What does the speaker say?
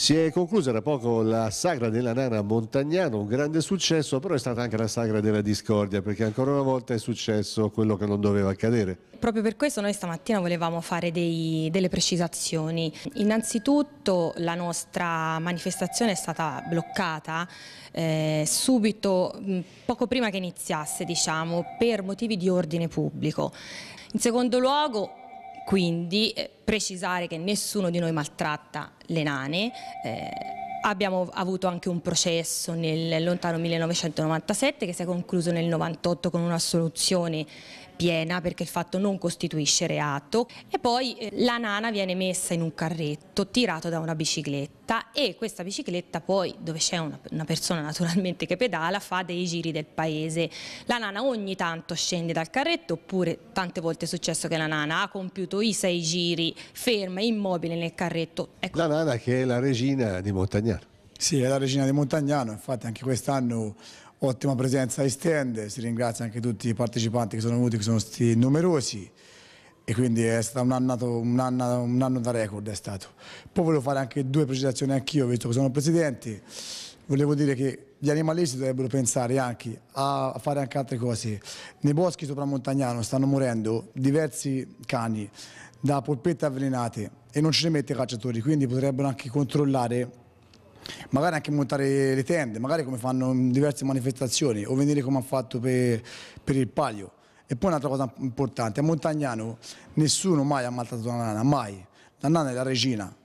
Si è conclusa da poco la sagra della nana Montagnano, un grande successo, però è stata anche la sagra della discordia, perché ancora una volta è successo quello che non doveva accadere. Proprio per questo noi stamattina volevamo fare dei, delle precisazioni. Innanzitutto la nostra manifestazione è stata bloccata eh, subito, mm, poco prima che iniziasse, diciamo, per motivi di ordine pubblico. In secondo luogo quindi eh, precisare che nessuno di noi maltratta le nane, eh, Abbiamo avuto anche un processo nel lontano 1997 che si è concluso nel 1998 con un'assoluzione piena perché il fatto non costituisce reato e poi eh, la nana viene messa in un carretto tirato da una bicicletta e questa bicicletta poi dove c'è una, persona naturalmente che pedala fa dei giri del paese. La nana ogni tanto scende dal carretto oppure tante volte è successo che la nana ha compiuto i sei giri ferma, immobile nel carretto. Ecco. La nana che è la regina di Montagnana sì, è la regina di Montagnano, infatti anche quest'anno ottima presenza ai stand, si ringrazia anche tutti i partecipanti che sono venuti, che sono stati numerosi e quindi è stato un, annato, un, anno, un anno, da record è stato. Poi volevo fare anche due precisazioni anch'io, visto che sono presidente, volevo dire che gli animalisti dovrebbero pensare anche a fare anche altre cose. Nei boschi sopra Montagnano stanno morendo diversi cani da polpette avvelenate e non ce ne mette i cacciatori, quindi potrebbero anche controllare magari anche montare le tende, magari come fanno in diverse manifestazioni o venire come hanno fatto per, per il palio. E poi un'altra cosa importante, a Montagnano nessuno mai ha maltrattato la nana, mai. La nana è la regina,